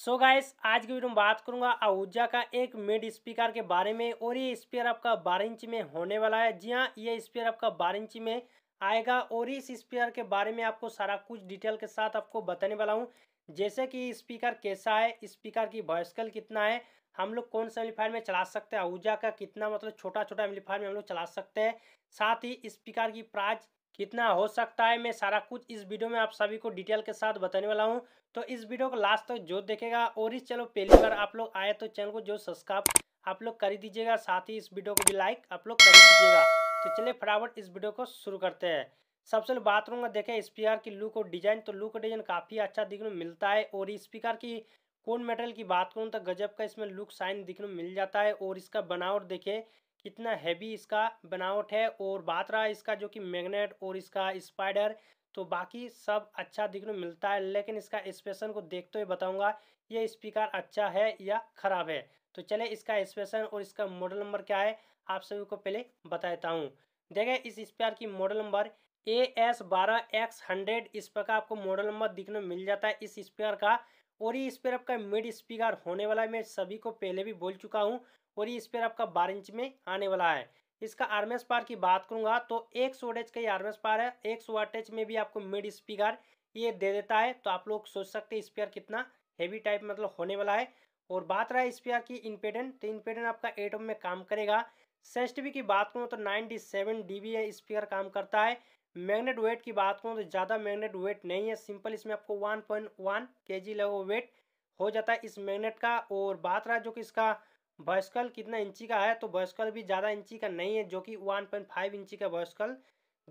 सो so guys आज की video में बात करूंगा आहूजा का एक मिड स्पीकर के बारे में और ये स्पीकर आपका बारह इंच में होने वाला है जी हाँ ये स्पीकर आपका बारह इंच में आएगा और इस स्पीकर के बारे में आपको सारा कुछ डिटेल के साथ आपको बताने वाला हूँ जैसे कि स्पीकर कैसा है स्पीकर की वॉइस कल कितना है हम लोग कौन सा एम्पलीफायर में चला सकते हैं आहूजा का कितना मतलब छोटा छोटा एम्पलीफायर में हम लोग चला सकते हैं साथ ही स्पीकर की प्राइज कितना हो सकता है मैं सारा कुछ इस वीडियो में आप सभी को डिटेल के साथ बताने वाला हूं तो इस वीडियो को लास्ट तक तो जो देखेगा और इस चलो पहली बार आप लोग आए तो चैनल को जो सब्सक्राइब आप लोग कर दीजिएगा साथ ही इस वीडियो को भी लाइक आप लोग कर दीजिएगा तो चलिए फटाफट इस वीडियो को शुरू करते हैं सबसे पहले बात करूँगा देखें स्पीकर की लुक और डिजाइन तो लुक और डिजाइन काफ़ी अच्छा दिखने मिलता है और स्पीकर की कोन मेटेरियल की बात करूँ तो गजब का इसमें लुक साइन दिखने मिल जाता है और इसका बनावट देखें कितना हैवी इसका बनावट है और बात रहा इसका जो कि मैग्नेट और इसका स्पाइडर तो बाकी सब अच्छा दिखने मिलता है लेकिन इसका स्पेशन को देखते हुए बताऊंगा ये स्पीकर अच्छा है या ख़राब है तो चले इसका स्पेशन और इसका मॉडल नंबर क्या है आप सभी को पहले बताता हूँ देखें इस स्पीकर की मॉडल नंबर ए एस बारह एक्स हंड्रेड इस पर आपको मॉडल नंबर दिखने मिल जाता है इस स्पीकर का और ये स्पेयर आपका मिड स्पीकर होने वाला है मैं सभी को पहले भी बोल चुका हूँ और ये स्पेयर आपका बारह इंच में आने वाला है इसका आर्मेस पार की बात करूंगा तो एक सौ वोटेज का ये आर्मेस पार है एक सौ एच में भी आपको मिड स्पीकर ये दे देता है तो आप लोग सोच सकते हैं स्पेयर कितना हैवी टाइप मतलब होने वाला है और बात रहा है स्पेयर की इनपेडेंट तो इनपेडेंट आपका एट में काम करेगा सेंसिटिविटी की बात करूँ तो 97 सेवन डी स्पीकर काम करता है मैग्नेट वेट की बात करूँ तो ज़्यादा मैग्नेट वेट नहीं है सिंपल इसमें आपको 1.1 पॉइंट वन के जी लगो वेट हो जाता है इस मैग्नेट का और बात रहा जो कि इसका वॉयस्कल कितना इंची का है तो वॉयस्कल भी ज़्यादा इंची का नहीं है जो कि 1.5 इंची का वॉयस्कल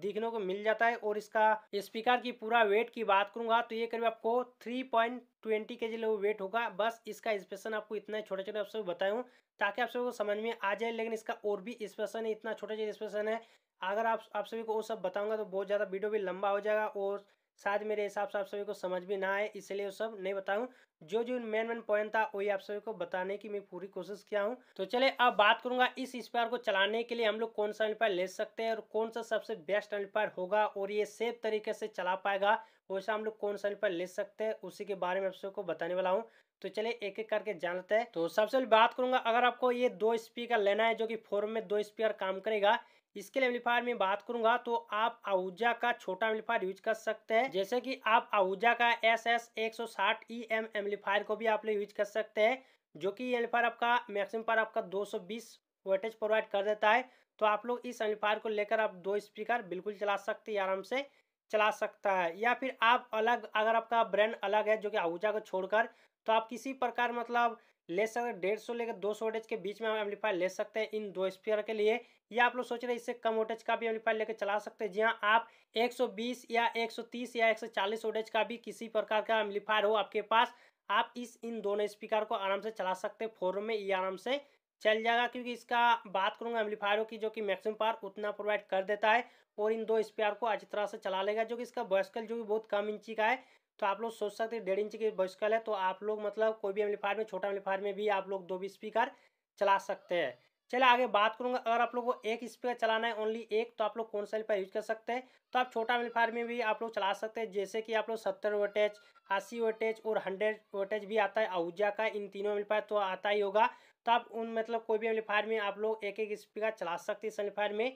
देखने को मिल जाता है और इसका स्पीकर की पूरा वेट की बात करूंगा तो ये करीब आपको थ्री पॉइंट ट्वेंटी के जी वेट होगा बस इसका स्पेशन आपको इतना छोटे छोटे आप बताया हूँ ताकि आप सबको समझ में आ जाए लेकिन इसका और भी स्पेशन है इतना छोटा छोटे स्पेशन है अगर आप आप सभी को वो सब बताऊंगा तो बहुत ज़्यादा वीडियो भी लंबा हो जाएगा और शायद मेरे हिसाब से आप सभी को समझ भी ना आए इसलिए वो सब नहीं बताऊं जो जो मेन मेन पॉइंट था वही आप सभी को बताने की मैं पूरी कोशिश किया हूं तो चले अब बात करूंगा इस स्पायर को चलाने के लिए हम लोग कौन सा एम्पायर ले सकते हैं और कौन सा सबसे बेस्ट एम्पायर होगा और ये सेफ तरीके से चला पाएगा वैसा हम लोग कौन सा एम्पायर ले सकते हैं उसी के बारे में आप सभी को बताने वाला हूँ तो चले एक एक करके जान लेते हैं तो सबसे पहले बात करूंगा अगर आपको ये दो स्पीकर लेना है जो कि फोरम में दो स्पीकर काम करेगा इसके एम्पलीफायर में बात करूंगा तो आप आहूजा का छोटा एम्पलीफायर यूज कर सकते हैं जैसे कि आप आहूजा का एस एस एक सौ साठ ई एम एम्पलीफायर को भी आप लोग यूज कर सकते हैं जो कि एम्पलीफायर आपका मैक्सिमम पर आपका दो सौ बीस वोल्टेज प्रोवाइड कर देता है तो आप लोग इस एम्पलीफायर को लेकर आप दो स्पीकर बिल्कुल चला सकते हैं आराम से चला सकता है या फिर आप अलग अगर आपका ब्रांड अलग है जो कि आहूजा को छोड़कर तो आप किसी प्रकार मतलब ले सकते हैं डेढ़ सौ लेकर दो सौ वोटेज के बीच में हम एम्पलीफायर ले सकते हैं इन दो स्पीयर के लिए या आप लोग सोच रहे हैं इससे कम वोटेज का भी एम्पलीफायर लेकर चला सकते हैं जी हाँ आप 120 या 130 या 140 वोटेज का भी किसी प्रकार का एम्पलीफायर हो आपके पास आप इस इन दोनों स्पीकर को आराम से चला सकते हैं फोरम में ये आराम से चल जाएगा क्योंकि इसका बात करूँगा एम्पलीफायरों की जो कि मैक्सिमम पावर उतना प्रोवाइड कर देता है और इन दो स्पीकर को अच्छी तरह से चला लेगा जो कि इसका बॉयस्कल जो कि बहुत कम इंची का है तो आप लोग सोच सकते हैं डेढ़ इंच की बॉइसकल है तो आप लोग मतलब कोई भी एम्पलीफायर में छोटा एम्पलीफायर में भी आप लोग दो भी स्पीकर चला सकते हैं चलिए आगे बात करूंगा अगर आप लोग को एक स्पीकर चलाना है ओनली एक तो आप लोग कौन सा एम्पलीफायर यूज कर सकते हैं तो आप छोटा एम्पलीफायर में भी आप लोग चला सकते हैं जैसे कि आप लोग सत्तर वोटेज अस्सी वोटेज और हंड्रेड वोटेज भी आता है आहूजा का इन तीनों एम्पलीफायर तो आता ही होगा तो आप उन मतलब कोई भी एम्पलीफायर में आप लोग एक एक स्पीकर चला सकते हैं इस एम्पलीफायर में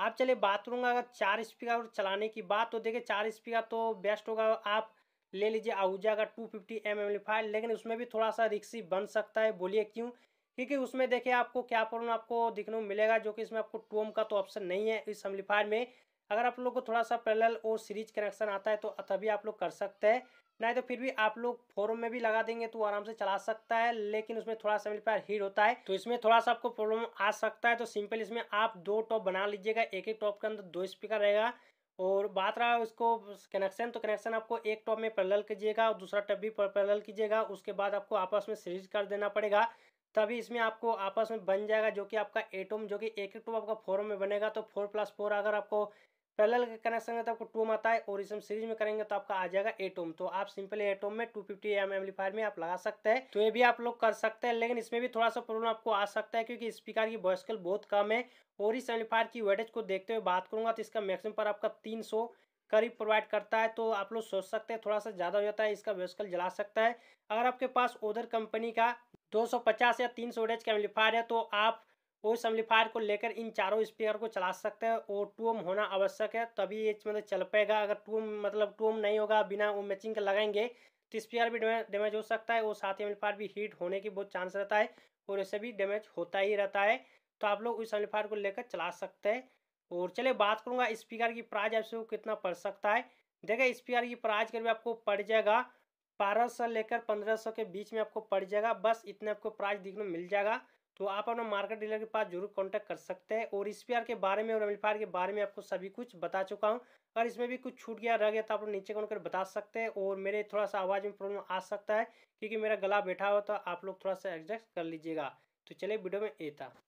आप चलिए बात करूँगा अगर चार स्पीकर चलाने की बात तो देखिए चार स्पीकर तो बेस्ट होगा आप ले लीजिए आहूजा का टू फिफ्टी एम एम लेकिन उसमें भी थोड़ा सा रिक्सी बन सकता है बोलिए क्यों क्योंकि उसमें देखिए आपको क्या प्रॉब्लम आपको दिखने को मिलेगा जो कि इसमें आपको टूम का तो ऑप्शन नहीं है इस एम्पलीफायर में अगर आप लोग को थोड़ा सा पैरेलल और सीरीज कनेक्शन आता है तो तभी आप लोग कर सकते हैं नहीं तो फिर भी आप लोग फोरम में भी लगा देंगे तो आराम से चला सकता है लेकिन उसमें थोड़ा सा एम्पलीफायर हीट होता है तो इसमें थोड़ा सा आपको प्रॉब्लम आ सकता है तो सिंपल इसमें आप दो टॉप बना लीजिएगा एक ही टॉप के अंदर दो स्पीकर रहेगा और बात रहा इसको कनेक्शन तो कनेक्शन आपको एक टॉप में पैरेलल कीजिएगा और दूसरा टॉप भी पैरेलल कीजिएगा उसके बाद आपको आपस में सीरीज कर देना पड़ेगा तभी इसमें आपको आपस में बन जाएगा जो कि आपका एटम जो कि एक एक टॉप आपका फोर में बनेगा तो फोर प्लस फोर अगर आपको पैरेलल कनेक्शन में तो आपको टोम आता है और इसमें सीरीज में करेंगे तो आपका आ जाएगा एटोम तो आप सिंपली एटोम में टू फिफ्टी एम एम्पलीफायर में आप लगा सकते हैं तो ये भी आप लोग कर सकते हैं लेकिन इसमें भी थोड़ा सा प्रॉब्लम आपको आ सकता है क्योंकि स्पीकर की वॉयसकल बहुत कम है और इस एम्पलीफायर की वेटेज को देखते हुए बात करूंगा तो इसका मैक्सिमम पर आपका तीन करीब प्रोवाइड करता है तो आप लोग सोच सकते हैं थोड़ा सा ज़्यादा हो जाता है इसका वॉयसकल जला सकता है अगर आपके पास ओदर कंपनी का पचास या तीन सौ का एम्पलीफायर है तो आप उस एम्पलीफायर को लेकर इन चारों स्पीकर को चला सकते हैं और टू ओम होना आवश्यक है तभी ये मतलब चल पाएगा अगर टू ओम मतलब टू ओम नहीं होगा बिना वो मैचिंग के लगाएंगे तो स्पीकर भी डैमेज हो सकता है और साथ ही एम्पलीफायर भी हीट होने की बहुत चांस रहता है और इससे भी डैमेज होता ही रहता है तो आप लोग उस एम्पलीफायर को लेकर चला सकते हैं और चलिए बात करूँगा स्पीकर की प्राइज आपसे कितना पड़ सकता है देखिए स्पीकर की प्राइज करीब आपको पड़ जाएगा बारह सौ लेकर पंद्रह सौ के बीच में आपको पड़ जाएगा बस इतने आपको प्राइस देखने मिल जाएगा तो आप अपना मार्केट डीलर के पास जरूर कांटेक्ट कर सकते हैं और इस के बारे में और एम्पलीफायर के बारे में आपको सभी कुछ बता चुका हूँ अगर इसमें भी कुछ छूट गया रह गया तो आप लोग नीचे कौन कर बता सकते हैं और मेरे थोड़ा सा आवाज़ में प्रॉब्लम आ सकता है क्योंकि मेरा गला बैठा हुआ तो आप लोग थोड़ा सा एडजस्ट कर लीजिएगा तो चलिए वीडियो में ये था